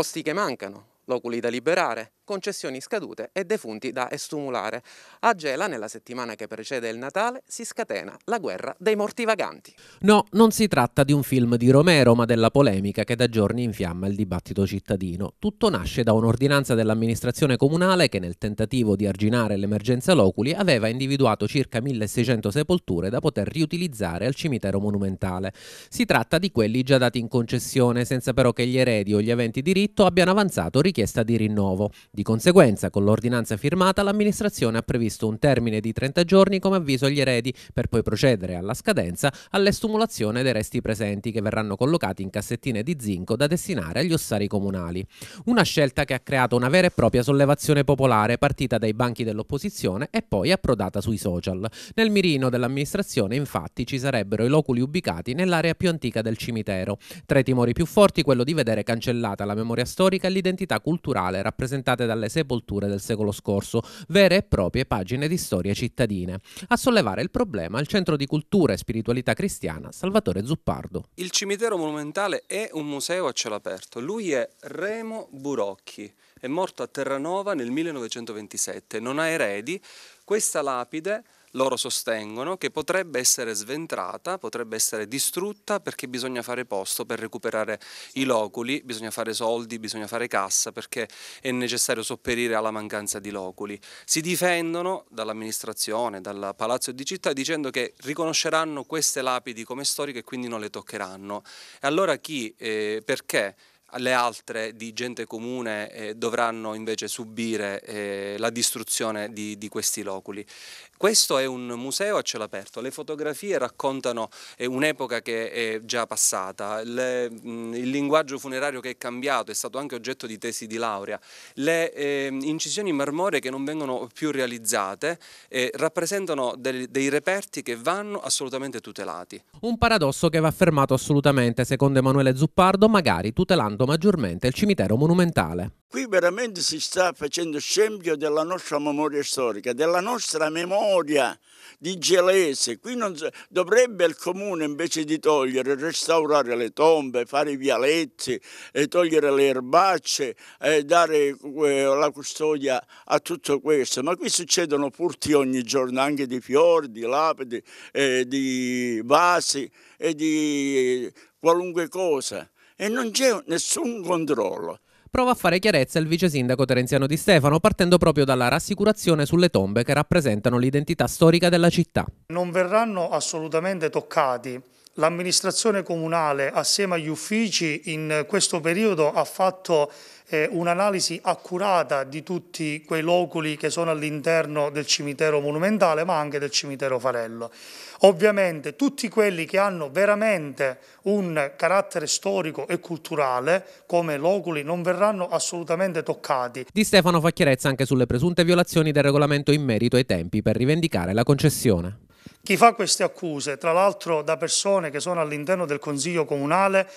posti che mancano, loculi da liberare, concessioni scadute e defunti da estumulare. A Gela, nella settimana che precede il Natale, si scatena la guerra dei morti vaganti. No, non si tratta di un film di Romero, ma della polemica che da giorni infiamma il dibattito cittadino. Tutto nasce da un'ordinanza dell'amministrazione comunale che nel tentativo di arginare l'emergenza loculi aveva individuato circa 1600 sepolture da poter riutilizzare al cimitero monumentale. Si tratta di quelli già dati in concessione, senza però che gli eredi o gli aventi diritto abbiano avanzato richiesta di rinnovo. Di conseguenza, con l'ordinanza firmata, l'amministrazione ha previsto un termine di 30 giorni come avviso agli eredi per poi procedere alla scadenza all'estumulazione dei resti presenti che verranno collocati in cassettine di zinco da destinare agli ossari comunali. Una scelta che ha creato una vera e propria sollevazione popolare partita dai banchi dell'opposizione e poi approdata sui social. Nel mirino dell'amministrazione infatti ci sarebbero i loculi ubicati nell'area più antica del cimitero. Tra i timori più forti quello di vedere cancellata la memoria storica e l'identità culturale rappresentata dalle sepolture del secolo scorso, vere e proprie pagine di storia cittadine. A sollevare il problema il Centro di Cultura e Spiritualità Cristiana Salvatore Zuppardo. Il cimitero monumentale è un museo a cielo aperto. Lui è Remo Burocchi. È morto a Terranova nel 1927, non ha eredi. Questa lapide loro sostengono che potrebbe essere sventrata, potrebbe essere distrutta perché bisogna fare posto per recuperare i loculi, bisogna fare soldi, bisogna fare cassa perché è necessario sopperire alla mancanza di loculi. Si difendono dall'amministrazione, dal Palazzo di Città dicendo che riconosceranno queste lapidi come storiche e quindi non le toccheranno. E allora chi, eh, perché? le altre di gente comune eh, dovranno invece subire eh, la distruzione di, di, questi loculi. Questo è un museo a cielo aperto, le fotografie raccontano eh, un'epoca che è già passata, le, mh, mm, il linguaggio funerario che è cambiato è stato anche oggetto di tesi di laurea, le ehm, incisioni marmoree che non vengono più realizzate eh, rappresentano del, dei reperti che vanno assolutamente tutelati. Un paradosso che va affermato assolutamente, secondo Emanuele Zuppardo, magari tutelando riguardando maggiormente il cimitero monumentale. Qui veramente si sta facendo scempio della nostra memoria storica, della nostra memoria di Gelese. Qui non, dovrebbe il comune invece di togliere, restaurare le tombe, fare i vialetti, eh, togliere le erbacce, e eh, dare eh, la custodia a tutto questo. Ma qui succedono furti ogni giorno anche di fiori, di lapidi, di vasi e di qualunque cosa e non c'è nessun controllo. Prova a fare chiarezza il vice sindaco Terenziano Di Stefano, partendo proprio dalla rassicurazione sulle tombe che rappresentano l'identità storica della città. Non verranno assolutamente toccati l'amministrazione comunale assieme agli uffici in questo periodo ha fatto eh, un'analisi accurata di tutti quei loculi che sono all'interno del cimitero monumentale ma anche del cimitero Farello. Ovviamente tutti quelli che hanno veramente un carattere storico e culturale come loculi non verranno assolutamente toccati. Di Stefano fa chiarezza anche sulle presunte violazioni del regolamento in merito ai tempi per rivendicare la concessione. Chi fa queste accuse, tra l'altro da persone che sono all'interno del Consiglio Comunale,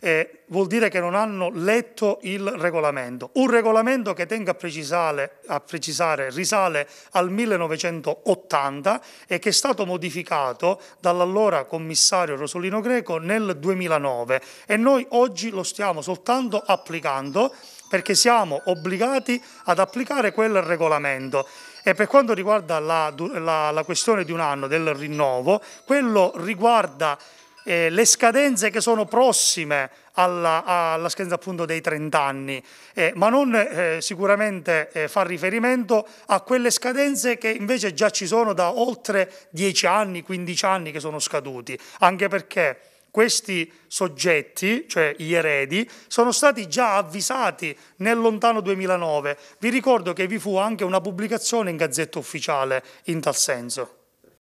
eh, vuol dire che non hanno letto il regolamento. Un regolamento che tenga a precisare, a precisare risale al 1980 e che è stato modificato dall'allora commissario Rosolino Greco nel 2009 e noi oggi lo stiamo soltanto applicando perché siamo obbligati ad applicare quel regolamento e per quanto riguarda la, la, la questione di un anno del rinnovo, quello riguarda eh, le scadenze che sono prossime alla, alla scadenza appunto dei 30 anni, eh, ma non eh, sicuramente eh, fa riferimento a quelle scadenze che invece già ci sono da oltre 10 anni, 15 anni che sono scaduti, anche perché questi soggetti, cioè gli eredi, sono stati già avvisati nel lontano 2009. Vi ricordo che vi fu anche una pubblicazione in Gazzetta Ufficiale in tal senso.